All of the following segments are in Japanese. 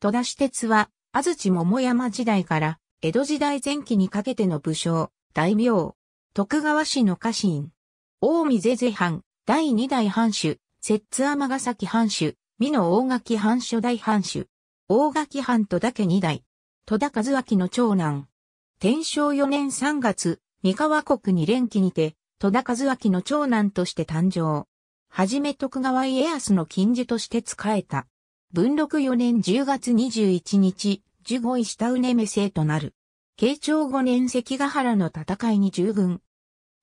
戸田市鉄は、安土桃山時代から、江戸時代前期にかけての武将、大名、徳川氏の家臣、大見是々藩、第二代藩主、摂津尼崎藩主、美濃大垣藩初代藩主、大垣藩戸田家二代、戸田和明の長男。天正四年三月、三河国二連期にて、戸田和明の長男として誕生。はじめ徳川家康の近侍として仕えた。文禄4年10月21日、十五位下うねめ生となる。慶長5年関ヶ原の戦いに従軍。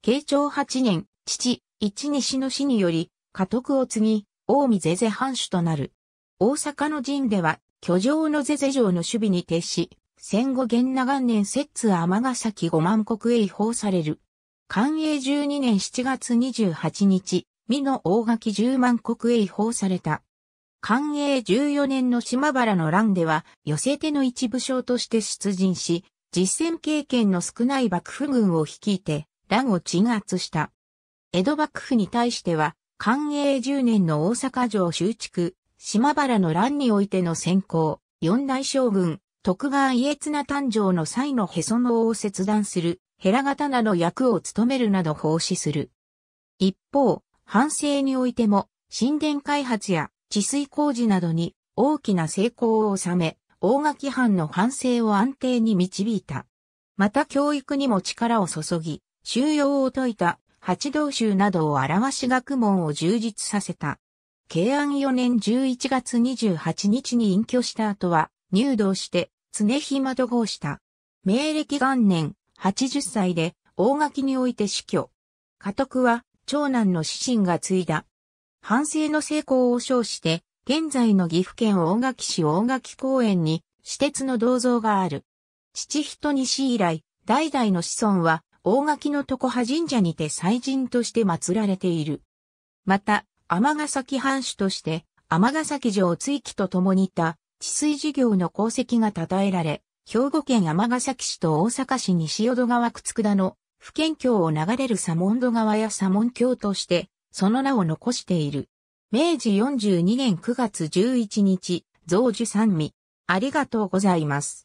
慶長8年、父、一西の死により、家督を継ぎ、大見ゼゼ藩主となる。大阪の陣では、居城のゼゼ城の守備に徹し、戦後元長年摂津尼崎五万国へ移行される。寛永12年7月28日、美濃大垣十万国へ移行された。寛永14年の島原の乱では、寄せ手の一部将として出陣し、実戦経験の少ない幕府軍を率いて、乱を鎮圧した。江戸幕府に対しては、寛永10年の大阪城修築、島原の乱においての先行、四大将軍、徳川家綱誕生の際のへその緒を切断する、ヘラ刀の役を務めるなど奉仕する。一方、反省においても、神殿開発や治水工事などに大きな成功を収め、大垣藩の反省を安定に導いた。また教育にも力を注ぎ、収容を説いた八道州などを表し学問を充実させた。慶安4年11月28日に隠居した後は、入道して、常日窓号した。明暦元年、80歳で、大垣において死去。家督は、長男の指針が継いだ。反省の成功を称して、現在の岐阜県大垣市大垣公園に、私鉄の銅像がある。父人西以来、代々の子孫は、大垣の常葉神社にて祭神として祀られている。また、尼崎藩主として、尼崎城追記と共にいた、治水事業の功績が称えられ、兵庫県尼崎市と大阪市西淀川区田の、府県境を流れる左門戸川や左門橋として、その名を残している。明治42年9月11日、増寿三味。ありがとうございます。